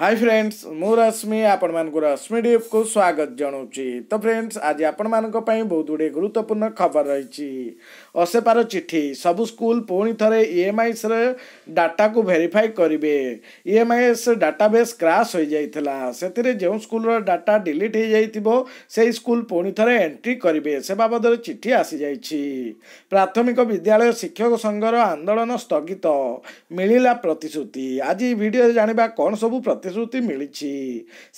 high friends ମୁଁ ରଶ୍ମି ଆପଣମାନଙ୍କୁ ରଶ୍ମି ଡିପ୍କୁ ସ୍ୱାଗତ ଜଣାଉଛି ତ ଫ୍ରେଣ୍ଡସ୍ ଆଜି ଆପଣମାନଙ୍କ ପାଇଁ ବହୁତ ଗୁଡ଼ିଏ ଗୁରୁତ୍ୱପୂର୍ଣ୍ଣ ଖବର ରହିଛି ଅସେପାର ଚିଠି ସବୁ ସ୍କୁଲ ପୁଣି ଥରେ ଇ ଏମ୍ ଆଇସ୍ରେ ଡାଟାକୁ ଭେରିଫାଏ କରିବେ E M IS database crash ହୋଇଯାଇଥିଲା ସେଥିରେ ଯେଉଁ ସ୍କୁଲର ଡାଟା ଡିଲିଟ୍ ହୋଇଯାଇଥିବ ସେହି ସ୍କୁଲ ପୁଣି ଥରେ ଏଣ୍ଟ୍ରି କରିବେ ସେ ବାବଦରେ ଚିଠି ଆସିଯାଇଛି ପ୍ରାଥମିକ ବିଦ୍ୟାଳୟ ଶିକ୍ଷକ ସଂଘର ଆନ୍ଦୋଳନ ସ୍ଥଗିତ ମିଳିଲା ପ୍ରତିଶ୍ରୁତି ଆଜି ଭିଡ଼ିଓରେ ଜାଣିବା କ'ଣ ସବୁ ପ୍ରତି ପ୍ରତିଶ୍ରୁତି ମିଳିଛି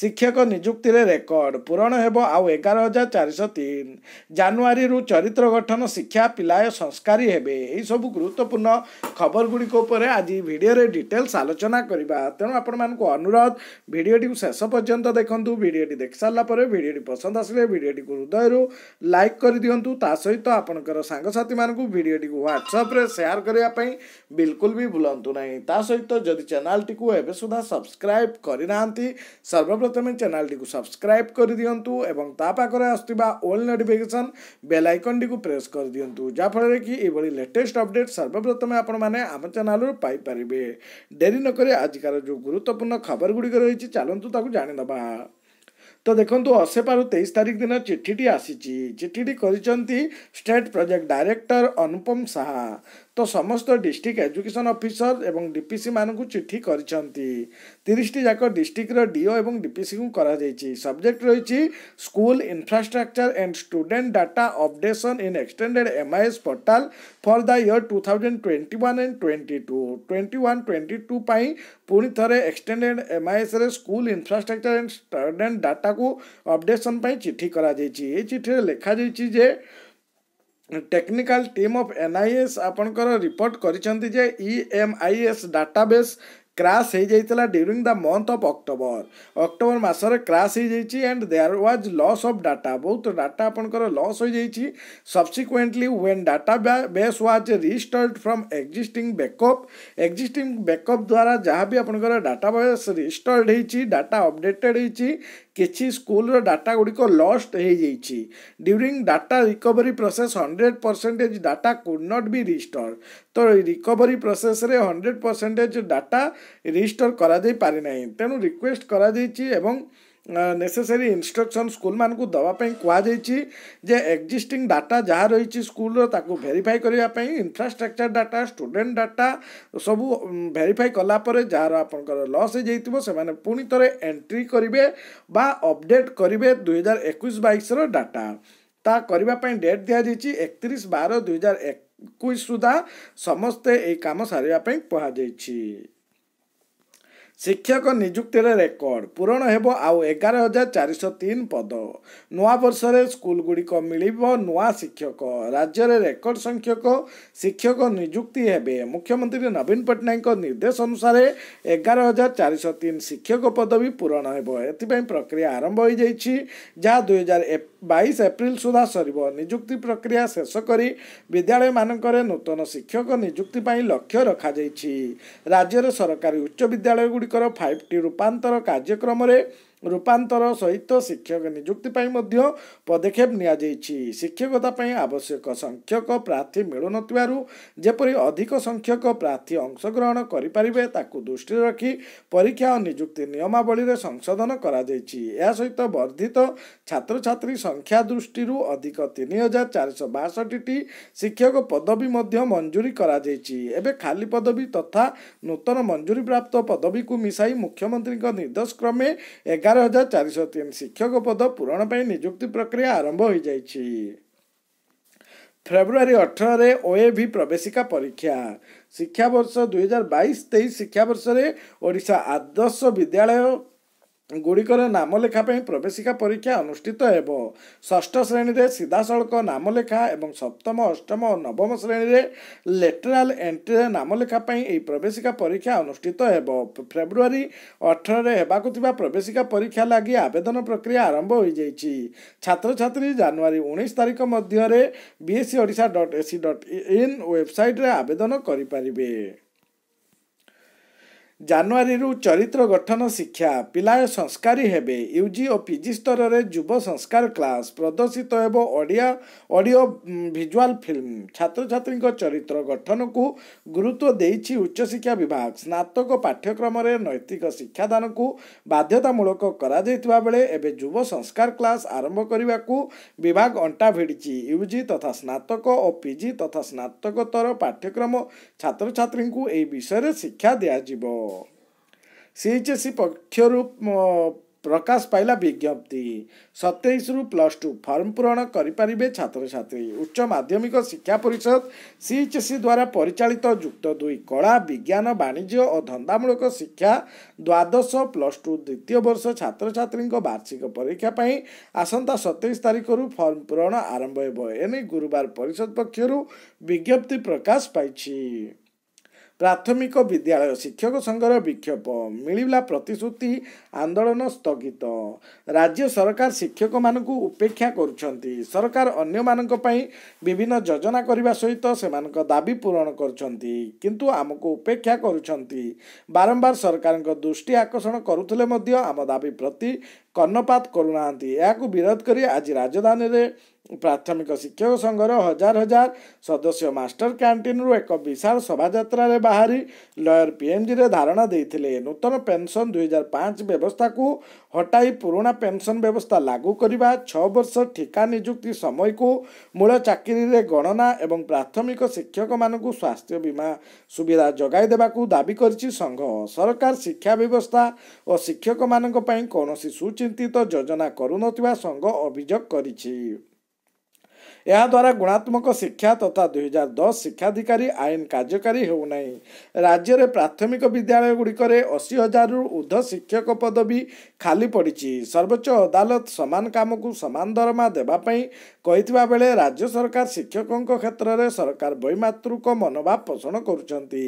ଶିକ୍ଷକ ନିଯୁକ୍ତିରେ ରେକର୍ଡ ପୂରଣ ହେବ ଆଉ ଏଗାର ହଜାର ଚାରିଶହ ତିନି ଜାନୁଆରୀରୁ ଚରିତ୍ର ଗଠନ ଶିକ୍ଷା ପିଲାଏ ସଂସ୍କାରୀ ହେବେ ଏହିସବୁ ଗୁରୁତ୍ୱପୂର୍ଣ୍ଣ ଖବର ଗୁଡ଼ିକ ଉପରେ ଆଜି ଭିଡ଼ିଓରେ ଡିଟେଲ୍ସ ଆଲୋଚନା କରିବା ତେଣୁ ଆପଣମାନଙ୍କୁ ଅନୁରୋଧ ଭିଡ଼ିଓଟିକୁ ଶେଷ ପର୍ଯ୍ୟନ୍ତ ଦେଖନ୍ତୁ ଭିଡ଼ିଓଟି ଦେଖିସାରିଲା ପରେ ଭିଡ଼ିଓଟି ପସନ୍ଦ ଆସିଲେ ଭିଡ଼ିଓଟିକୁ ହୃଦୟରୁ ଲାଇକ୍ କରିଦିଅନ୍ତୁ ତା ସହିତ ଆପଣଙ୍କର ସାଙ୍ଗସାଥିମାନଙ୍କୁ ଭିଡ଼ିଓଟିକୁ ହ୍ୱାଟ୍ସଆପ୍ରେ ସେୟାର କରିବା ପାଇଁ ବିଲକୁଲ ବି ଭୁଲନ୍ତୁ ନାହିଁ ତା ସହିତ ଯଦି ଚ୍ୟାନେଲଟିକୁ ଏବେ ସୁଦ୍ଧା ସବସ୍କ୍ରାଇବ୍ ସବସ୍କ୍ରାଇବ୍ କରିନାହାନ୍ତି ସର୍ବପ୍ରଥମେ ଚ୍ୟାନେଲ୍ଟିକୁ ସବସ୍କ୍ରାଇବ୍ କରିଦିଅନ୍ତୁ ଏବଂ ତା ପାଖରେ ଆସୁଥିବା ଅଲ୍ ନୋଟିଫିକେସନ୍ ବେଲ୍ ଆଇକନ୍ଟିକୁ ପ୍ରେସ୍ କରିଦିଅନ୍ତୁ ଯାହାଫଳରେ କି ଏଭଳି ଲେଟେଷ୍ଟ ଅପଡ଼େଟ୍ ସର୍ବପ୍ରଥମେ ଆପଣମାନେ ଆମ ଚ୍ୟାନେଲ୍ରୁ ପାଇପାରିବେ ଡେରି ନକରି ଆଜିକାର ଯେଉଁ ଗୁରୁତ୍ୱପୂର୍ଣ୍ଣ ଖବରଗୁଡ଼ିକ ରହିଛି ଚାଲନ୍ତୁ ତାକୁ ଜାଣିଦେବା ତ ଦେଖନ୍ତୁ ଅସେପାରୁ ତେଇଶ ତାରିଖ ଦିନ ଚିଠିଟି ଆସିଛି ଚିଠିଟି କରିଛନ୍ତି state project director Anupam Shaha ତ ସମସ୍ତ ଡିଷ୍ଟ୍ରିକ୍ଟ ଏଜୁକେସନ୍ ଅଫିସର ଏବଂ ମାନଙ୍କୁ ଚିଠି କରିଛନ୍ତି ତିରିଶଟି ଯାକ ଡିଷ୍ଟ୍ରିକ୍ଟର ଡିଓ ଏବଂ ଡିପିସିଙ୍କୁ କରାଯାଇଛି ସବଜେକ୍ଟ ରହିଛି school infrastructure and student data updation in extended M I S portal for the year two thousand twenty one and twenty two twenty one twenty two ପାଇଁ ପୁଣି ଥରେ ଏକ୍ସଟେଣ୍ଡେଡ୍ ଏମ୍ ଆଇ ଏସ୍ରେ school infrastructure and student ଡାଟାକୁ updation ପାଇଁ ଚିଠି କରାଯାଇଛି ଏହି ଚିଠିରେ ଲେଖାଯାଇଛି ଯେ ଟେକ୍ନିକାଲ ଟିମ୍ ଅଫ୍ ଏନ୍ଆଇଏସ୍ ଆପଣଙ୍କର ରିପୋର୍ଟ କରିଛନ୍ତି ଯେ E M I S database crash ହେଇଯାଇଥିଲା during the month of October October ମାସରେ କ୍ରାସ୍ ହେଇଯାଇଛି and there was loss of data ବହୁତ ଡାଟା ଆପଣଙ୍କର ଲସ୍ ହୋଇଯାଇଛି subsequently when database was restored from existing backup existing backup ଦ୍ୱାରା ଯାହା ବି ଆପଣଙ୍କର ଡାଟା ବେସ୍ ରିଷ୍ଟର୍ଡ ହୋଇଛି ଡାଟା ଅପଡେଟେଡ୍ ହେଇଛି କିଛି ସ୍କୁଲର ଡାଟା ଗୁଡ଼ିକ ଲଷ୍ଟ ହେଇଯାଇଛି during data recovery process hundred percentage data could not be restore ତ ରିକଭରି ପ୍ରୋସେସ୍ରେ ହଣ୍ଡ୍ରେଡ଼ ପରସେଣ୍ଟେଜ୍ ଡାଟା କରାଯାଇ ପାରିନାହିଁ ତେଣୁ ରିକ୍ୱେଷ୍ଟ କରାଯାଇଛି ଏବଂ ନେସେସରି ଇନଷ୍ଟ୍ରକ୍ସନ୍ ସ୍କୁଲମାନଙ୍କୁ ଦେବା ପାଇଁ କୁହାଯାଇଛି ଯେ ଏକ୍ଜିଷ୍ଟିଂ ଡାଟା ଯାହା ରହିଛି ସ୍କୁଲର ତାକୁ ଭେରିଫାଇ କରିବା ପାଇଁ ଇନଫ୍ରାଷ୍ଟ୍ରକ୍ଚର୍ ଡାଟା ଷ୍ଟୁଡେଣ୍ଟ ଡାଟା ସବୁ ଭେରିଫାଇ କଲା ପରେ ଯାହାର ଆପଣଙ୍କର ଲସ୍ ହେଇଯାଇଥିବ ସେମାନେ ପୁଣି ଥରେ ଏଣ୍ଟ୍ରି କରିବେ ବା ଅପଡ଼େଟ୍ କରିବେ ଦୁଇହଜାର ଏକୋଇଶ ବାଇଶର ଡାଟା ତା କରିବା ପାଇଁ ଡେଟ୍ ଦିଆଯାଇଛି ଏକତିରିଶ ବାର ଦୁଇହଜାର ଏକୋଇଶ ସୁଦ୍ଧା ସମସ୍ତେ ଏହି କାମ ସାରିବା ପାଇଁ କୁହାଯାଇଛି ଶିକ୍ଷକ ନିଯୁକ୍ତିରେ ରେକର୍ଡ ପୂରଣ ହେବ ଆଉ ଏଗାର ହଜାର ଚାରିଶହ ତିନି ପଦ ନୂଆ ବର୍ଷରେ ସ୍କୁଲଗୁଡ଼ିକ ମିଳିବ ନୂଆ ଶିକ୍ଷକ ରାଜ୍ୟରେ ରେକର୍ଡ ସଂଖ୍ୟକ ଶିକ୍ଷକ ନିଯୁକ୍ତି ହେବେ ମୁଖ୍ୟମନ୍ତ୍ରୀ ନବୀନ ପଟ୍ଟନାୟକଙ୍କ ନିର୍ଦ୍ଦେଶ ଅନୁସାରେ ଏଗାର ହଜାର ଚାରିଶହ ତିନି ଶିକ୍ଷକ ପଦବୀ ପୂରଣ ହେବ ଏଥିପାଇଁ ପ୍ରକ୍ରିୟା ଆରମ୍ଭ ହୋଇଯାଇଛି ଯାହା ଦୁଇହଜାର ବାଇଶ ଏପ୍ରିଲ ସୁଦ୍ଧା ସରିବ ନିଯୁକ୍ତି ପ୍ରକ୍ରିୟା ଶେଷ କରି ବିଦ୍ୟାଳୟମାନଙ୍କରେ ନୂତନ ଶିକ୍ଷକ ନିଯୁକ୍ତି ପାଇଁ ଲକ୍ଷ୍ୟ ରଖାଯାଇଛି ରାଜ୍ୟର ସରକାରୀ ଉଚ୍ଚ ବିଦ୍ୟାଳୟଗୁଡ଼ିକର ଫାଇଭ୍ ଟି ରୂପାନ୍ତର କାର୍ଯ୍ୟକ୍ରମରେ ରୂପାନ୍ତର ସହିତ ଶିକ୍ଷକ ନିଯୁକ୍ତି ପାଇଁ ମଧ୍ୟ ପଦକ୍ଷେପ ନିଆଯାଇଛି ଶିକ୍ଷକତା ପାଇଁ ଆବଶ୍ୟକ ସଂଖ୍ୟକ ପ୍ରାର୍ଥୀ ମିଳୁନଥିବାରୁ ଯେପରି ଅଧିକ ସଂଖ୍ୟକ ପ୍ରାର୍ଥୀ ଅଂଶଗ୍ରହଣ କରିପାରିବେ ତାକୁ ଦୃଷ୍ଟିରେ ରଖି ପରୀକ୍ଷା ଓ ନିଯୁକ୍ତି ନିୟମାବଳୀରେ ସଂଶୋଧନ କରାଯାଇଛି ଏହା ସହିତ ବର୍ଦ୍ଧିତ ଛାତ୍ରଛାତ୍ରୀ ସଂଖ୍ୟା ଦୃଷ୍ଟିରୁ ଅଧିକ ତିନି ହଜାର ଚାରିଶହ ବାଷଠିଟି ଶିକ୍ଷକ ପଦବୀ ମଧ୍ୟ ମଞ୍ଜୁରୀ କରାଯାଇଛି ଏବେ ଖାଲି ପଦବୀ ତଥା ନୂତନ ମଞ୍ଜୁରୀପ୍ରାପ୍ତ ପଦବୀକୁ ମିଶାଇ ମୁଖ୍ୟମନ୍ତ୍ରୀଙ୍କ ନିର୍ଦ୍ଦେଶ କ୍ରମେ ଏଗାର ହଜାର ଚାରିଶହ ତିନି ଶିକ୍ଷକ ପଦ ପୂରଣ ପାଇଁ ନିଯୁକ୍ତି ପ୍ରକ୍ରିୟା ଆରମ୍ଭ ହୋଇଯାଇଛି ଫେବୃଆରୀ ଅଠରରେ ଓ ଏ ଭି ପ୍ରବେଶିକା ପରୀକ୍ଷା ଶିକ୍ଷାବର୍ଷ ଦୁଇ ହଜାର ବାଇଶ ତେଇଶ ଶିକ୍ଷାବର୍ଷରେ ଓଡ଼ିଶା ଆଦର୍ଶ ବିଦ୍ୟାଳୟ ଗୁଡ଼ିକର ନାମ ଲେଖା ପାଇଁ ପ୍ରବେଶିକା ପରୀକ୍ଷା ଅନୁଷ୍ଠିତ ହେବ ଷଷ୍ଠ ଶ୍ରେଣୀରେ ସିଧାସଳଖ ନାମ ଲେଖା ଏବଂ ସପ୍ତମ ଅଷ୍ଟମ ଓ ନବମ ଶ୍ରେଣୀରେ ଲେଟେରାଲ ଏଣ୍ଟ୍ରିରେ ନାମ ଲେଖା ପାଇଁ ଏହି ପ୍ରବେଶିକା ପରୀକ୍ଷା ଅନୁଷ୍ଠିତ ହେବ ଫେବୃଆରୀ ଅଠରରେ ହେବାକୁ ଥିବା ପ୍ରବେଶିକା ପରୀକ୍ଷା ଲାଗି ଆବେଦନ ପ୍ରକ୍ରିୟା ଆରମ୍ଭ ହୋଇଯାଇଛି ଛାତ୍ରଛାତ୍ରୀ ଜାନୁଆରୀ ଉଣେଇଶ ତାରିଖ ମଧ୍ୟରେ BSC Odisha dot AC dot in ୱେବ୍ସାଇଟ୍ରେ ଆବେଦନ କରିପାରିବେ ଜାନୁଆରୀରୁ ଚରିତ୍ର ଗଠନ ଶିକ୍ଷା ପିଲା ସଂସ୍କାରୀ ହେବେ ୟୁ ଜି ଓ ପି ଜି ସ୍ତରରେ ଯୁବ ସଂସ୍କାର କ୍ଲାସ୍ ପ୍ରଦର୍ଶିତ ହେବ ଓଡ଼ିଆ ଅଡ଼ିଓ ଭିଜୁଆଲ୍ ଫିଲ୍ମ ଛାତ୍ରଛାତ୍ରୀଙ୍କ ଚରିତ୍ର ଗଠନକୁ ଗୁରୁତ୍ୱ ଦେଇଛି ଉଚ୍ଚଶିକ୍ଷା ବିଭାଗ ସ୍ନାତକ ପାଠ୍ୟକ୍ରମରେ ନୈତିକ ଶିକ୍ଷାଦାନକୁ ବାଧ୍ୟତାମୂଳକ କରାଯାଇଥିବା ବେଳେ ଏବେ ଯୁବ ସଂସ୍କାର କ୍ଲାସ୍ ଆରମ୍ଭ କରିବାକୁ ବିଭାଗ ଅଣ୍ଟା ଭିଡ଼ିଛି ୟୁ ଜି ତଥା ସ୍ନାତକ ଓ ପି ଜି ତଥା ସ୍ନାତକୋତ୍ତର ପାଠ୍ୟକ୍ରମ ଛାତ୍ରଛାତ୍ରୀଙ୍କୁ ଏହି ବିଷୟରେ ଶିକ୍ଷା ଦିଆଯିବ ସିଏଚ୍ଏସ୍ସି ପକ୍ଷରୁ ପ୍ରକାଶ ପାଇଲା ବିଜ୍ଞପ୍ତି ସତେଇଶରୁ ପ୍ଲସ୍ ଟୁ ଫର୍ମ ପୂରଣ କରିପାରିବେ ଛାତ୍ରଛାତ୍ରୀ ଉଚ୍ଚ ମାଧ୍ୟମିକ ଶିକ୍ଷା ପରିଷଦ ସିଏଚ୍ଏସ୍ସି ଦ୍ୱାରା ପରିଚାଳିତ ଯୁକ୍ତ ଦୁଇ କଳା ବିଜ୍ଞାନ ବାଣିଜ୍ୟ ଓ ଧନ୍ଦାମୂଳକ ଶିକ୍ଷା ଦ୍ୱାଦଶ ପ୍ଲସ୍ ଟୁ ଦ୍ୱିତୀୟ ବର୍ଷ ଛାତ୍ରଛାତ୍ରୀଙ୍କ ବାର୍ଷିକ ପରୀକ୍ଷା ପାଇଁ ଆସନ୍ତା ସତେଇଶ ତାରିଖରୁ ଫର୍ମ ପୂରଣ ଆରମ୍ଭ ହେବ ଏନେଇ ଗୁରୁବାର ପରିଷଦ ପକ୍ଷରୁ ବିଜ୍ଞପ୍ତି ପ୍ରକାଶ ପାଇଛି ପ୍ରାଥମିକ ବିଦ୍ୟାଳୟ ଶିକ୍ଷକ ସଂଘର ବିକ୍ଷୋଭ ମିଳିଲା ପ୍ରତିଶ୍ରୁତି ଆନ୍ଦୋଳନ ସ୍ଥଗିତ ରାଜ୍ୟ ସରକାର ଶିକ୍ଷକମାନଙ୍କୁ ଉପେକ୍ଷା କରୁଛନ୍ତି ସରକାର ଅନ୍ୟମାନଙ୍କ ପାଇଁ ବିଭିନ୍ନ ଯୋଜନା କରିବା ସହିତ ସେମାନଙ୍କ ଦାବି ପୂରଣ କରୁଛନ୍ତି କିନ୍ତୁ ଆମକୁ ଉପେକ୍ଷା କରୁଛନ୍ତି ବାରମ୍ବାର ସରକାରଙ୍କ ଦୃଷ୍ଟି ଆକର୍ଷଣ କରୁଥିଲେ ମଧ୍ୟ ଆମ ଦାବି ପ୍ରତି କର୍ଣ୍ଣପାତ କରୁନାହାନ୍ତି ଏହାକୁ ବିରୋଧ କରି ଆଜି ରାଜଧାନୀରେ ପ୍ରାଥମିକ ଶିକ୍ଷକ ସଂଘର ହଜାର ହଜାର ସଦସ୍ୟ ମାଷ୍ଟର କ୍ୟାଣ୍ଟିନ୍ରୁ ଏକ ବିଶାଳ ଶୋଭାଯାତ୍ରାରେ ବାହାରି ଲୟର ପିଏମ୍ଜିରେ ଧାରଣା ଦେଇଥିଲେ ନୂତନ ପେନ୍ସନ୍ ଦୁଇ ହଜାର ପାଞ୍ଚ ବ୍ୟବସ୍ଥାକୁ ହଟାଇ ପୁରୁଣା ପେନ୍ସନ୍ ବ୍ୟବସ୍ଥା ଲାଗୁ କରିବା ଛଅ ବର୍ଷ ଠିକା ନିଯୁକ୍ତି ସମୟକୁ ମୂଳ ଚାକିରିରେ ଗଣନା ଏବଂ ପ୍ରାଥମିକ ଶିକ୍ଷକମାନଙ୍କୁ ସ୍ୱାସ୍ଥ୍ୟ ବୀମା ସୁବିଧା ଯୋଗାଇ ଦେବାକୁ ଦାବି କରିଛି ସଂଘ ସରକାର ଶିକ୍ଷା ବ୍ୟବସ୍ଥା ଓ ଶିକ୍ଷକମାନଙ୍କ ପାଇଁ କୌଣସି ସୁଚିନ୍ତିତ ଯୋଜନା କରୁନଥିବା ସଂଘ ଅଭିଯୋଗ କରିଛି ଏହାଦ୍ୱାରା ଗୁଣାତ୍ମକ ଶିକ୍ଷା ତଥା ଦୁଇହଜାର ଦଶ ଶିକ୍ଷାଧିକାରୀ ଆଇନ କାର୍ଯ୍ୟକାରୀ ହେଉନାହିଁ ରାଜ୍ୟରେ ପ୍ରାଥମିକ ବିଦ୍ୟାଳୟଗୁଡ଼ିକରେ ଅଶୀ ହଜାରରୁ ଉର୍ଦ୍ଧ୍ୱ ଶିକ୍ଷକ ପଦବୀ ଖାଲି ପଡ଼ିଛି ସର୍ବୋଚ୍ଚ ଅଦାଲତ ସମାନ କାମକୁ ସମାନ ଦରମା ଦେବା ପାଇଁ କହିଥିବା ବେଳେ ରାଜ୍ୟ ସରକାର ଶିକ୍ଷକଙ୍କ କ୍ଷେତ୍ରରେ ସରକାର ବୈମାତୃକ ମନୋଭାବ ପୋଷଣ କରୁଛନ୍ତି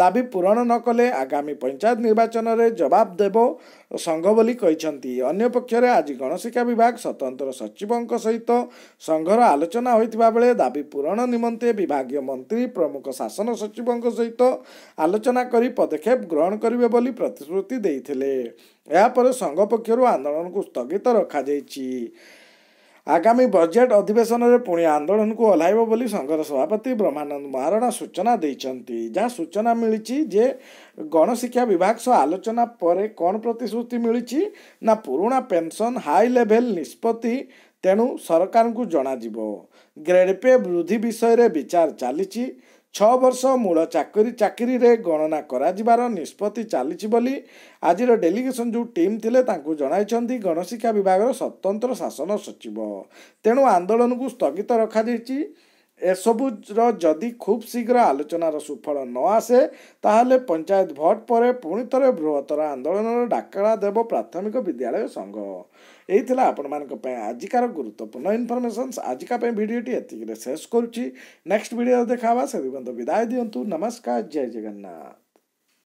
ଦାବି ପୂରଣ ନ କଲେ ଆଗାମୀ ପଞ୍ଚାୟତ ନିର୍ବାଚନରେ ଜବାବ ଦେବ ସଂଘ ବୋଲି କହିଛନ୍ତି ଅନ୍ୟପକ୍ଷରେ ଆଜି ଗଣଶିକ୍ଷା ବିଭାଗ ସ୍ୱତନ୍ତ୍ର ସଚିବଙ୍କ ସହିତ ସଂଘର ଆଲୋଚନା ଆଲୋଚନା ହୋଇଥିବା ବେଳେ ଦାବି ପୂରଣ ନିମନ୍ତେ ବିଭାଗୀୟ ମନ୍ତ୍ରୀ ପ୍ରମୁଖ ଶାସନ ସଚିବଙ୍କ ସହିତ ଆଲୋଚନା କରି ପଦକ୍ଷେପ ଗ୍ରହଣ କରିବେ ବୋଲି ପ୍ରତିଶ୍ରୁତି ଦେଇଥିଲେ ଏହାପରେ ସଂଘ ପକ୍ଷରୁ ଆନ୍ଦୋଳନକୁ ସ୍ଥଗିତ ରଖାଯାଇଛି ଆଗାମୀ ବଜେଟ୍ ଅଧିବେଶନରେ ପୁଣି ଆନ୍ଦୋଳନକୁ ଓହ୍ଲାଇବ ବୋଲି ସଂଘର ସଭାପତି ବ୍ରହ୍ମାନନ୍ଦ ମହାରଣା ସୂଚନା ଦେଇଛନ୍ତି ଯାହା ସୂଚନା ମିଳିଛି ଯେ ଗଣଶିକ୍ଷା ବିଭାଗ ସହ ଆଲୋଚନା ପରେ କ'ଣ ପ୍ରତିଶ୍ରୁତି ମିଳିଛି ନା ପୁରୁଣା ପେନ୍ସନ୍ ହାଇ ଲେଭେଲ୍ ନିଷ୍ପତ୍ତି ତେଣୁ ସରକାରଙ୍କୁ ଜଣାଯିବ ଗ୍ରେଡ୍ ପେ ବୃଦ୍ଧି ବିଷୟରେ ବିଚାର ଚାଲିଛି ଛଅ ବର୍ଷ ମୂଳ ଚାକିରି ଚାକିରିରେ ଗଣନା କରାଯିବାର ନିଷ୍ପତ୍ତି ଚାଲିଛି ବୋଲି ଆଜିର ଡେଲିଗେସନ୍ ଯେଉଁ ଟିମ୍ ଥିଲେ ତାଙ୍କୁ ଜଣାଇଛନ୍ତି ଗଣଶିକ୍ଷା ବିଭାଗର ସ୍ୱତନ୍ତ୍ର ଶାସନ ସଚିବ ତେଣୁ ଆନ୍ଦୋଳନକୁ ସ୍ଥଗିତ ରଖାଯାଇଛି ଏସବୁ ର ଯଦି ଖୁବ୍ ଶୀଘ୍ର ଆଲୋଚନାର ସୁଫଳ ନ ଆସେ ତାହେଲେ ପଞ୍ଚାୟତ ଭୋଟ ପରେ ପୁଣି ଥରେ ବୃହତ୍ତର ଆନ୍ଦୋଳନର ଡାକରା ଦେବ ପ୍ରାଥମିକ ବିଦ୍ୟାଳୟ ସଂଘ ଏଇ ଥିଲା ଆପଣମାନଙ୍କ ପାଇଁ ଆଜିକାର ଗୁରୁତ୍ୱପୂର୍ଣ୍ଣ ଇନଫର୍ମେସନ୍ସ ଆଜିକା ପାଇଁ ଭିଡ଼ିଓଟି ଏତିକିରେ ଶେଷ କରୁଛି ନେକ୍ସଟ ଭିଡ଼ିଓରେ ଦେଖାହେବା ସେ ବିଦାୟ ଦିଅନ୍ତୁ ନମସ୍କାର ଜୟ ଜଗନ୍ନାଥ